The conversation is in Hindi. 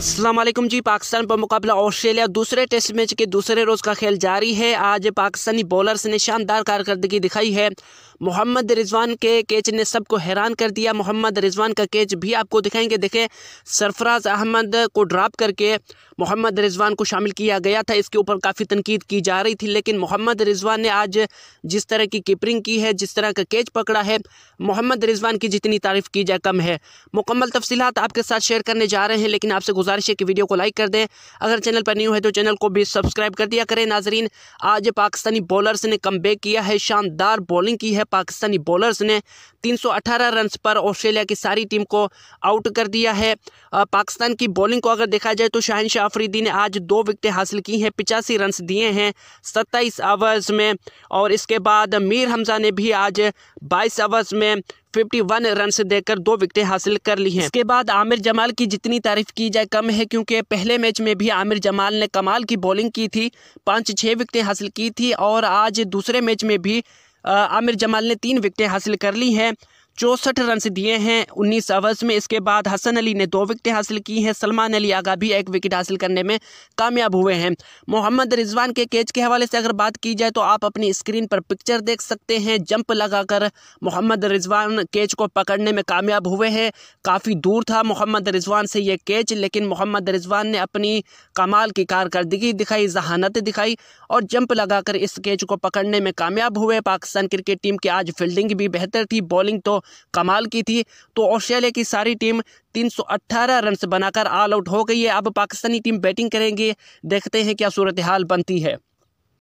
असलम जी पाकिस्तान पर मुकाबला ऑस्ट्रेलिया दूसरे टेस्ट मैच के दूसरे रोज़ का खेल जारी है आज पाकिस्तानी बॉलर्स ने शानदार कारकर्दगी दिखाई है मोहम्मद रिजवान के कैच ने सबको हैरान कर दिया मोहम्मद रिजवान का कैच भी आपको दिखाएंगे देखें सरफराज अहमद को ड्राप करके मोहम्मद रिजवान को शामिल किया गया था इसके ऊपर काफ़ी तनकीद की जा रही थी लेकिन मोहम्मद रिजवान ने आज जिस तरह की कीपरिंग की है जिस तरह का कैच पकड़ा है मोहम्मद रिजवान की जितनी तारीफ़ की जाए कम है मुकम्मल तफसीत आपके साथ शेयर करने जा रहे हैं लेकिन आपसे गुजारिश है कि वीडियो को लाइक कर दें अगर चैनल पर न्यू है तो चैनल को भी सब्सक्राइब कर दिया करें नाजरीन आज पाकिस्तानी बॉलर्स ने कम किया है शानदार बॉलिंग की है पाकिस्तानी बॉलर्स ने 318 रन्स पर ऑस्ट्रेलिया की सारी टीम को आउट कर दिया है पाकिस्तान की बॉलिंग को अगर देखा जाए तो शाहिन शाह आफरीदी ने आज दो विकटें हासिल की हैं पिचासी रन्स दिए हैं सत्ताईस आवर्स में और इसके बाद मीर हमजा ने भी आज बाईस आवर्स में 51 रन देकर दो विकटें हासिल कर ली हैं इसके बाद आमिर जमाल की जितनी तारीफ की जाए कम है क्योंकि पहले मैच में भी आमिर जमाल ने कमाल की बॉलिंग की थी पाँच छः विकटें हासिल की थी और आज दूसरे मैच में भी आमिर जमाल ने तीन विकटें हासिल कर ली हैं चौंसठ रन दिए हैं उन्नीस ओवर्स में इसके बाद हसन अली ने दो विकेटें हासिल की हैं सलमान अली आगा भी एक विकेट हासिल करने में कामयाब हुए हैं मोहम्मद रिजवान के कैच के हवाले से अगर बात की जाए तो आप अपनी स्क्रीन पर पिक्चर देख सकते हैं जंप लगाकर मोहम्मद रिजवान कैच को पकड़ने में कामयाब हुए हैं काफ़ी दूर था मोहम्मद रिजवान से यह कैच लेकिन मोहम्मद रिजवान ने अपनी कमाल की कारकर्दगी दिखाई जहानत दिखाई और जंप लगाकर इस कैच को पकड़ने में कामयाब हुए पाकिस्तान क्रिकेट टीम की आज फील्डिंग भी बेहतर थी बॉलिंग तो कमाल की थी तो ऑस्ट्रेलिया की सारी टीम 318 रन बनाकर ऑल आउट हो गई है अब पाकिस्तानी टीम बैटिंग करेंगे देखते हैं क्या सूरत हाल बनती है